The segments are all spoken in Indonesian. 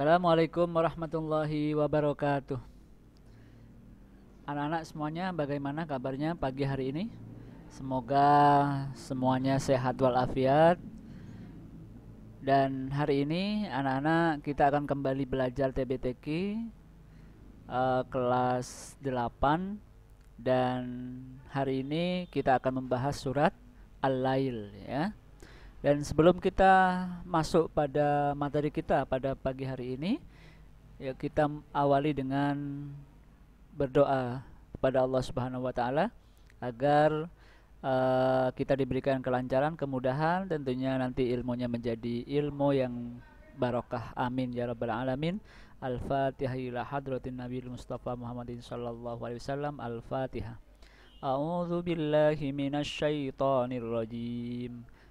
Assalamualaikum warahmatullahi wabarakatuh. Anak-anak semuanya bagaimana kabarnya pagi hari ini? Semoga semuanya sehat walafiat. Dan hari ini anak-anak kita akan kembali belajar TBTQ uh, eh, kelas 8 dan hari ini kita akan membahas surat Al-Lail ya. Dan sebelum kita masuk pada materi kita pada pagi hari ini, ya kita awali dengan berdoa kepada Allah Subhanahu wa taala agar uh, kita diberikan kelancaran, kemudahan, tentunya nanti ilmunya menjadi ilmu yang barokah. Amin ya rabbal alamin. Al-Fatihah ila hadratin Nabi Mustafa Muhammadin sallallahu alaihi wasallam. Al-Fatihah. A'udzu billahi minasy syaithanir rajim.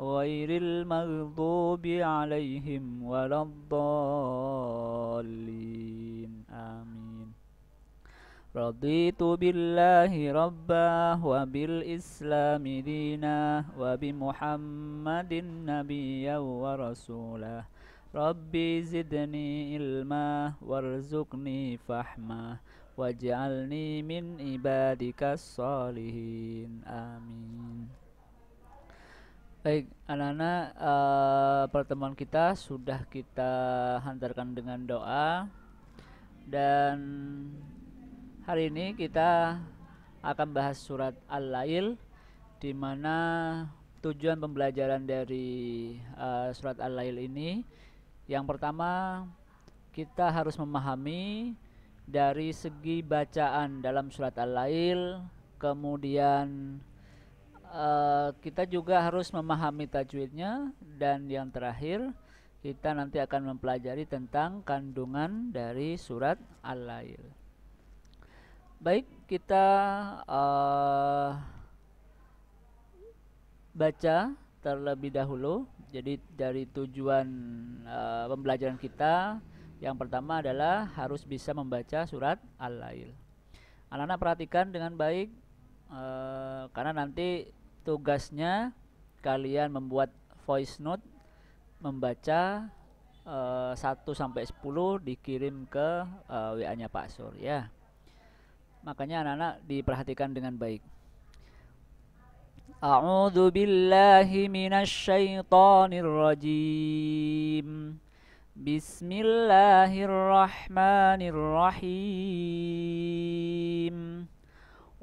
غير المغضوب عليهم ولا الضالين آمين رضيت بالله ربا وبالإسلام دينا وبمحمد نبيا ورسولا ربي زدني علما وارزقني فحما واجعلني من عبادك الصالحين آمين Baik, anak-anak, uh, pertemuan kita sudah kita hantarkan dengan doa dan hari ini kita akan bahas surat Al-Lail di mana tujuan pembelajaran dari uh, surat Al-Lail ini yang pertama kita harus memahami dari segi bacaan dalam surat Al-Lail kemudian Eh, kita juga harus memahami tajwidnya dan yang terakhir kita nanti akan mempelajari tentang kandungan dari surat Al-Lail. Baik, kita uh, baca terlebih dahulu. Jadi dari tujuan uh, pembelajaran kita yang pertama adalah harus bisa membaca surat Al-Lail. Anak-anak perhatikan dengan baik uh, karena nanti tugasnya kalian membuat voice note membaca uh, eh, 1 sampai 10 dikirim ke uh, eh, WA-nya Pak Sur ya. Makanya anak-anak diperhatikan dengan baik. A'udzu billahi minasyaitonir rajim. Bismillahirrahmanirrahim.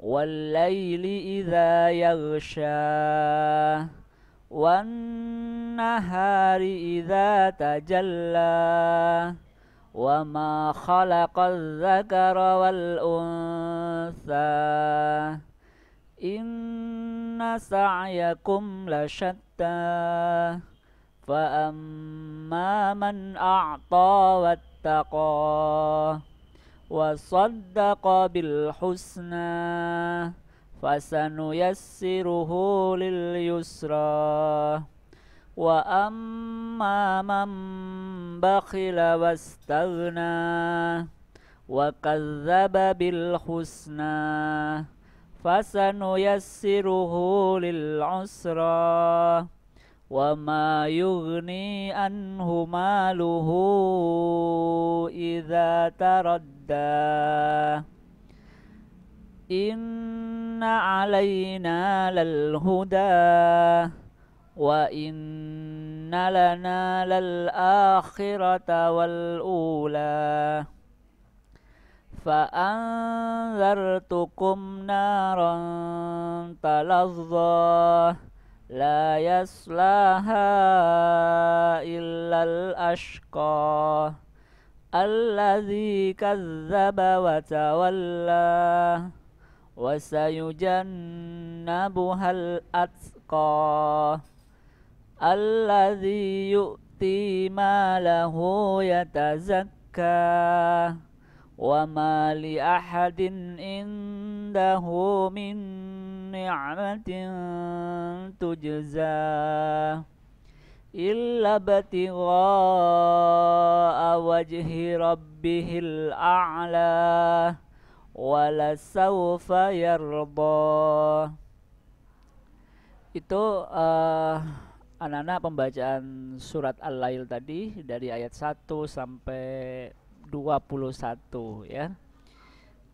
والليل إذا يغشى والنهار إذا تجلى وما خلق الذكر والأنثى إن سعيكم لشتى فأما من أعطى واتقى وصدق بالحسنى فسنيسره لليسرى وأما من بخل واستغنى وكذب بالحسنى فسنيسره للعسرى وما يغني عنه ماله إذا تردى إن علينا للهدى وإن لنا للآخرة والأولى فأنذرتكم نارا تلظى لا يصلاها إلا الأشقى الذي كذب وتولى وسيجنبها الأتقى الذي يؤتي ماله يتزكى وما لأحد عنده من نعمة تجزى إلا ابتغاء وجه ربه الأعلى ولسوف يرضى itu uh, anak-anak pembacaan surat Al-Lail tadi dari ayat 1 sampai 21 ya.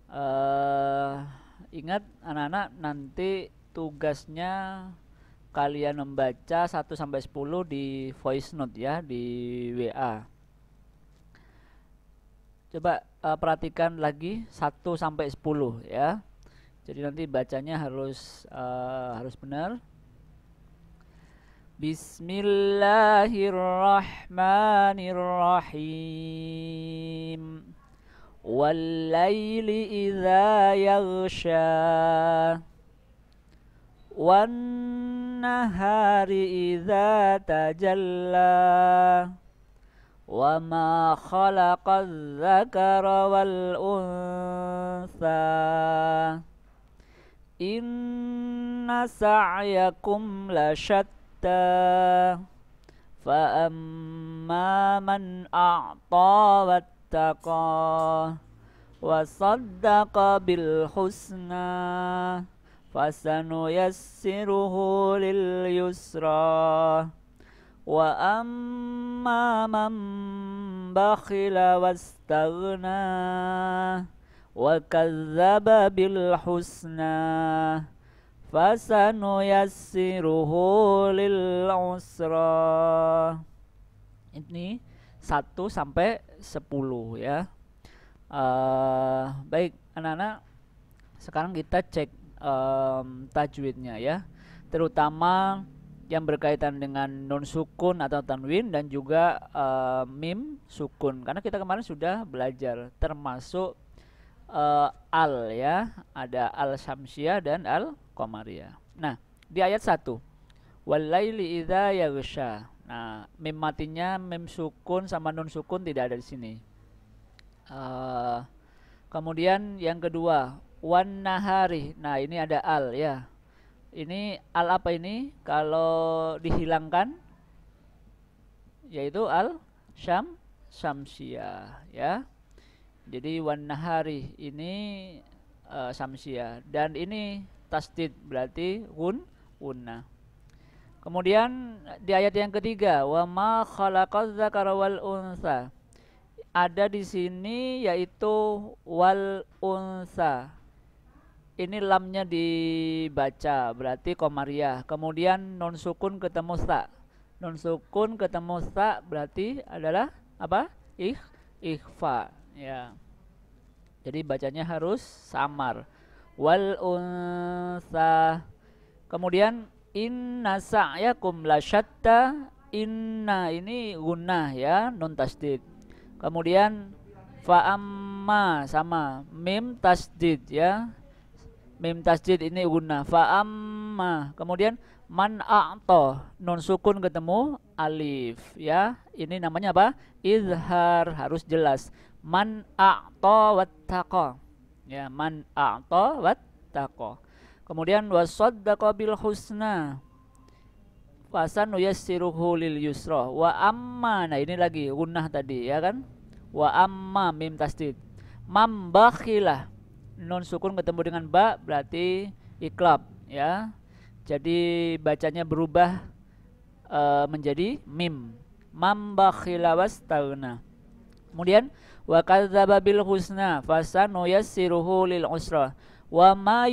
Uh, Ingat anak-anak nanti tugasnya kalian membaca 1 sampai 10 di voice note ya di WA. Coba uh, perhatikan lagi 1 sampai 10 ya. Jadi nanti bacanya harus uh, harus benar. Bismillahirrahmanirrahim. والليل إذا يغشى والنهار إذا تجلى وما خلق الذكر والأنثى إن سعيكم لشتى فأما من أعطى واتقى وصدق بالحسنى فسنيسره لليسرى وأما من بخل واستغنى وكذب بالحسنى فسنيسره للعسرى 1 sampai 10 ya. Uh, baik, anak-anak sekarang kita cek um, tajwidnya ya. Terutama yang berkaitan dengan non sukun atau tanwin dan juga uh, mim sukun. Karena kita kemarin sudah belajar termasuk uh, al ya, ada al syamsiah dan al komariah. Nah, di ayat 1. Walaili idza yaghsha Nah, mim matinya mim sukun sama nun sukun tidak ada di sini. Uh, kemudian yang kedua, wan nahari. Nah, ini ada al ya. Ini al apa ini? Kalau dihilangkan yaitu al syam samsia ya. Jadi wan nahari ini uh, eh, samsia dan ini tasdid berarti un unna. Kemudian di ayat yang ketiga, wa ma khalaqaz zakara wal unsa. Ada di sini yaitu wal unsa. Ini lamnya dibaca berarti komariah. Kemudian non sukun ketemu sa. Non sukun ketemu sa berarti adalah apa? Ikh, ikhfa. Ya. Jadi bacanya harus samar. Wal unsa. Kemudian inna sa'yakum lasyatta inna ini gunnah ya non tasdid kemudian fa'amma sama mim tasdid ya mim tasdid ini gunnah fa'amma kemudian man a'to non sukun ketemu alif ya ini namanya apa izhar harus jelas man a'to wattaqa ya man a'to wattaqa Kemudian wasaddaqa bil husna. Fasan yassiruhu lil yusra. Wa amma. Nah, ini lagi gunnah tadi ya kan? Wa amma mim tasdid. bakhilah. Nun sukun ketemu dengan ba berarti iklab ya. Jadi bacanya berubah e, menjadi mim. Mambakhila wastagna. Kemudian wa kadzdzaba bil husna fasanuyassiruhu lil usra wa ma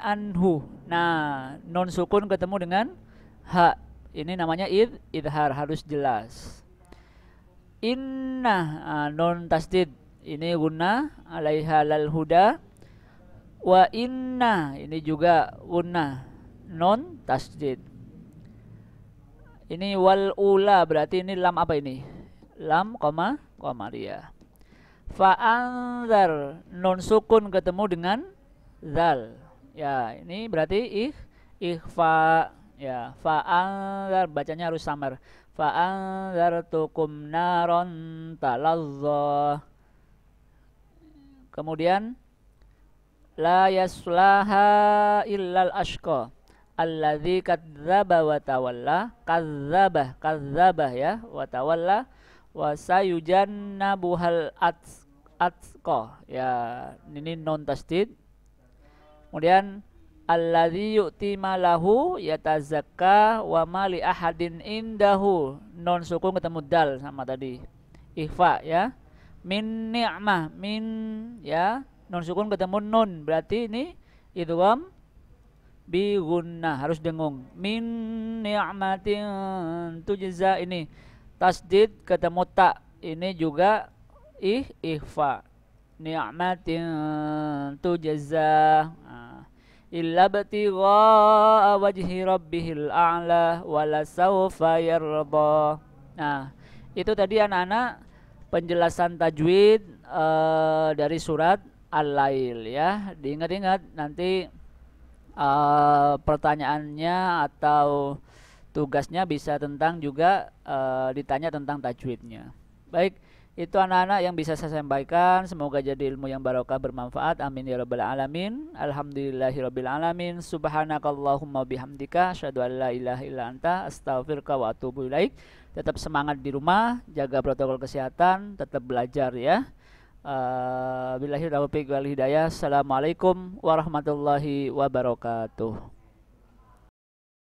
anhu. Nah, non sukun ketemu dengan ha. Ini namanya id idhar harus jelas. Inna non tasdid ini guna alaiha lal huda wa inna ini juga guna non tasdid. Ini wal ula berarti ini lam apa ini? Lam koma koma iya. fa Fa'anzar non sukun ketemu dengan zal ya ini berarti ih ikhfa ya fa fa'anzar bacanya harus samar tukum naron talazza kemudian la yaslaha illal ashqa alladzi kadzdzaba wa tawalla kadzdzaba kadzdzaba ya wa tawalla wa sayujannabuhal atqa ya ini non tasdid Kemudian alladzi yu'ti malahu yatazakka wa ma li ahadin indahu. Non sukun ketemu dal sama tadi. Ikhfa ya. Min ni'mah min ya. Non sukun ketemu nun. Berarti ini idgham bi gunnah harus dengung. Min ni'matin tujza ini tasdid ketemu ta. Ini juga ih ikhfa ni'matin tujza ah, illa batigha wajhi rabbihil a'la wala sawfa yarda nah itu tadi anak-anak penjelasan tajwid uh, dari surat al-lail ya diingat-ingat nanti uh, pertanyaannya atau tugasnya bisa tentang juga uh, ditanya tentang tajwidnya baik itu anak-anak yang bisa saya sampaikan. Semoga jadi ilmu yang barokah bermanfaat. Amin ya rabbal alamin. Alhamdulillahirabbil alamin. Subhanakallahumma bihamdika asyhadu an la ilaha wa atubu ilaik. Tetap semangat di rumah, jaga protokol kesehatan, tetap belajar ya. Bila eh, Billahi taufiq wal hidayah. Assalamualaikum warahmatullahi wabarakatuh.